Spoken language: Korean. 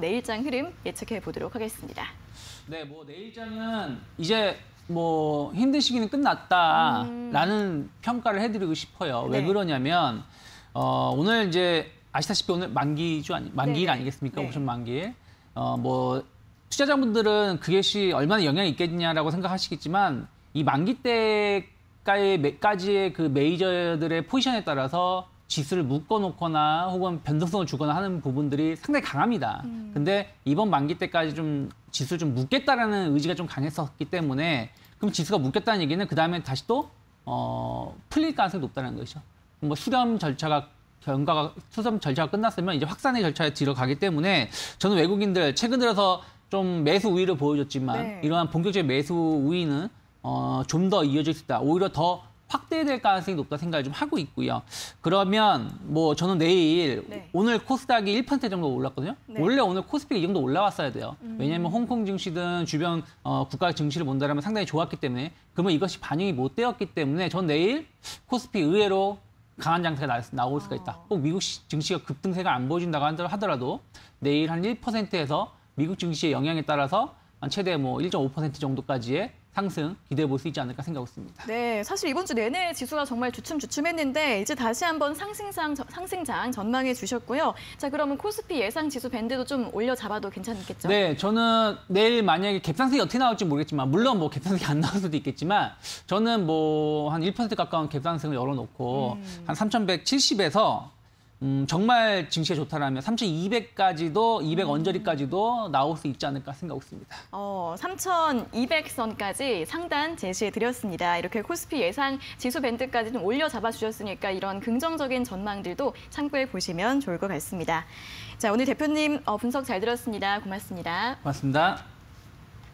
내일장 흐름 예측해 보도록 하겠습니다. 네, 뭐 내일장은 이제 뭐 힘든 시기는 끝났다라는 음... 평가를 해드리고 싶어요. 네. 왜 그러냐면 어, 오늘 이제 아시다시피 오늘 만기주 아니 만기일 네. 아니겠습니까? 네. 오션 만기일. 어, 뭐 투자자분들은 그게이 얼마나 영향이 있겠냐라고 생각하시겠지만 이 만기 때까지의 그 메이저들의 포지션에 따라서 지수를 묶어놓거나 혹은 변동성을 주거나 하는 부분들이 상당히 강합니다. 음. 근데 이번 만기 때까지 좀 지수를 좀 묶겠다라는 의지가 좀 강했었기 때문에 그럼 지수가 묶였다는 얘기는 그 다음에 다시 또 어, 풀릴 가능성이 높다는 것이죠. 뭐 수렴 절차가 경과가 수렴 절차가 끝났으면 이제 확산의 절차에 들어가기 때문에 저는 외국인들 최근 들어서 좀 매수 우위를 보여줬지만 네. 이러한 본격적인 매수 우위는 어, 좀 더 이어질 수 있다. 오히려 더 확대될 가능성이 높다 생각을 좀 하고 있고요. 그러면 뭐 저는 내일 네. 오늘 코스닥이 1% 정도 올랐거든요. 네. 원래 오늘 코스피가 이 정도 올라왔어야 돼요. 음. 왜냐하면 홍콩 증시든 주변 어, 국가 증시를 본다면 상당히 좋았기 때문에 그러면 이것이 반영이 못 되었기 때문에 전 내일 코스피 의외로 강한 장세가 나, 올 수가 있다. 아. 꼭 미국 증시가 급등세가 안 보여준다고 하더라도 내일 한 1%에서 미국 증시의 영향에 따라서 최대 뭐 1.5% 정도까지의 상승 기대해 볼수 있지 않을까 생각했습니다 네, 사실 이번 주 내내 지수가 정말 주춤주춤했는데 이제 다시 한번 상승장, 상승장 전망해 주셨고요. 자, 그러면 코스피 예상 지수 밴드도 좀 올려잡아도 괜찮겠죠? 네, 저는 내일 만약에 갭상승이 어떻게 나올지 모르겠지만 물론 뭐 갭상승이 안 나올 수도 있겠지만 저는 뭐 한 1% 가까운 갭상승을 열어놓고 음. 한 3,170에서 음, 정말 증시에 좋다라면 3,200까지도 200 언저리까지도 나올 수 있지 않을까 생각하습니다 어, 3,200선까지 상단 제시해 드렸습니다. 이렇게 코스피 예상 지수 밴드까지 좀 올려 잡아 주셨으니까 이런 긍정적인 전망들도 참고해 보시면 좋을 것 같습니다. 자, 오늘 대표님 어, 분석 잘 들었습니다. 고맙습니다. 고맙습니다.